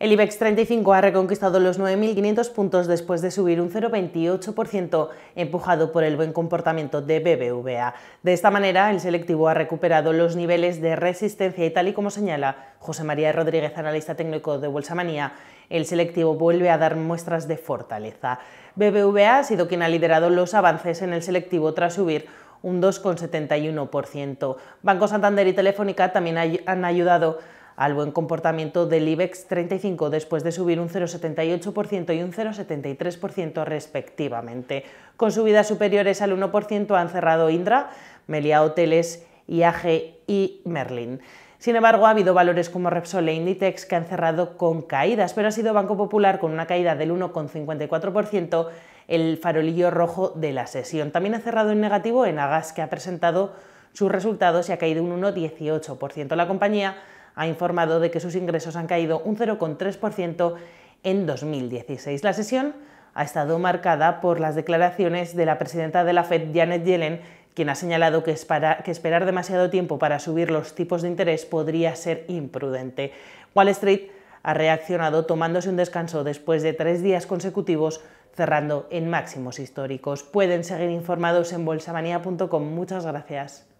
El IBEX 35 ha reconquistado los 9.500 puntos después de subir un 0,28%, empujado por el buen comportamiento de BBVA. De esta manera, el selectivo ha recuperado los niveles de resistencia y tal y como señala José María Rodríguez, analista técnico de Bolsa Manía, el selectivo vuelve a dar muestras de fortaleza. BBVA ha sido quien ha liderado los avances en el selectivo tras subir un 2,71%. Banco Santander y Telefónica también han ayudado al buen comportamiento del IBEX 35 después de subir un 0,78% y un 0,73% respectivamente. Con subidas superiores al 1% han cerrado Indra, Melia Hoteles, IAG y Merlin. Sin embargo, ha habido valores como Repsol e Inditex que han cerrado con caídas, pero ha sido Banco Popular con una caída del 1,54%, el farolillo rojo de la sesión. También ha cerrado en negativo en Agas, que ha presentado sus resultados y ha caído un 1,18%. La compañía ha informado de que sus ingresos han caído un 0,3% en 2016. La sesión ha estado marcada por las declaraciones de la presidenta de la Fed, Janet Yellen, quien ha señalado que, esperar demasiado tiempo para subir los tipos de interés podría ser imprudente. Wall Street ha reaccionado tomándose un descanso después de tres días consecutivos cerrando en máximos históricos. Pueden seguir informados en bolsamanía.com. Muchas gracias.